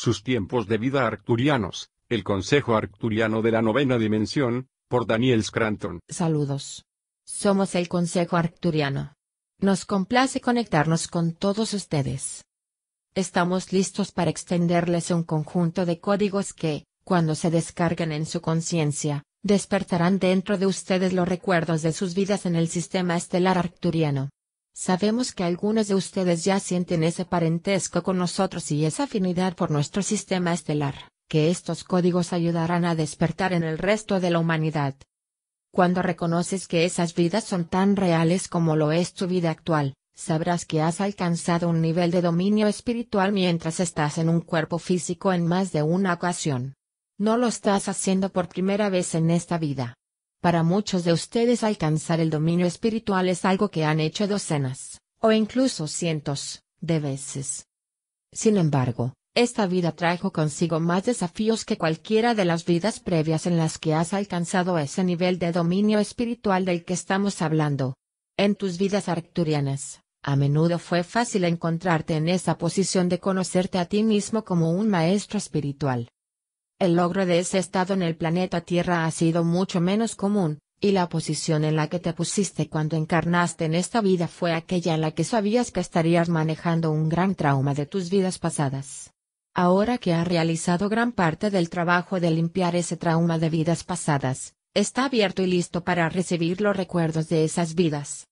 Sus tiempos de vida arcturianos, el Consejo Arcturiano de la Novena Dimensión, por Daniel Scranton. Saludos. Somos el Consejo Arcturiano. Nos complace conectarnos con todos ustedes. Estamos listos para extenderles un conjunto de códigos que, cuando se descarguen en su conciencia, despertarán dentro de ustedes los recuerdos de sus vidas en el sistema estelar arcturiano. Sabemos que algunos de ustedes ya sienten ese parentesco con nosotros y esa afinidad por nuestro sistema estelar, que estos códigos ayudarán a despertar en el resto de la humanidad. Cuando reconoces que esas vidas son tan reales como lo es tu vida actual, sabrás que has alcanzado un nivel de dominio espiritual mientras estás en un cuerpo físico en más de una ocasión. No lo estás haciendo por primera vez en esta vida, para muchos de ustedes alcanzar el dominio espiritual es algo que han hecho docenas, o incluso cientos, de veces. Sin embargo, esta vida trajo consigo más desafíos que cualquiera de las vidas previas en las que has alcanzado ese nivel de dominio espiritual del que estamos hablando. En tus vidas arcturianas, a menudo fue fácil encontrarte en esa posición de conocerte a ti mismo como un maestro espiritual, el logro de ese estado en el planeta Tierra ha sido mucho menos común, y la posición en la que te pusiste cuando encarnaste en esta vida fue aquella en la que sabías que estarías manejando un gran trauma de tus vidas pasadas. Ahora que has realizado gran parte del trabajo de limpiar ese trauma de vidas pasadas, está abierto y listo para recibir los recuerdos de esas vidas.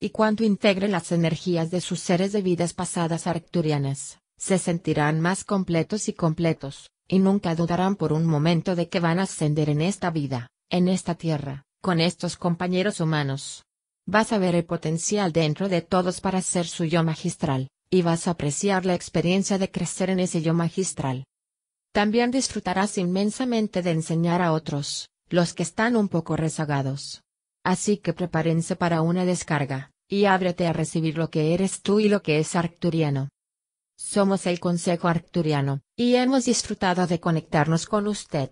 Y cuando integre las energías de sus seres de vidas pasadas arcturianas, se sentirán más completos y completos. Y nunca dudarán por un momento de que van a ascender en esta vida, en esta tierra, con estos compañeros humanos. Vas a ver el potencial dentro de todos para ser su yo magistral, y vas a apreciar la experiencia de crecer en ese yo magistral. También disfrutarás inmensamente de enseñar a otros, los que están un poco rezagados. Así que prepárense para una descarga, y ábrete a recibir lo que eres tú y lo que es arcturiano. Somos el Consejo Arcturiano, y hemos disfrutado de conectarnos con usted.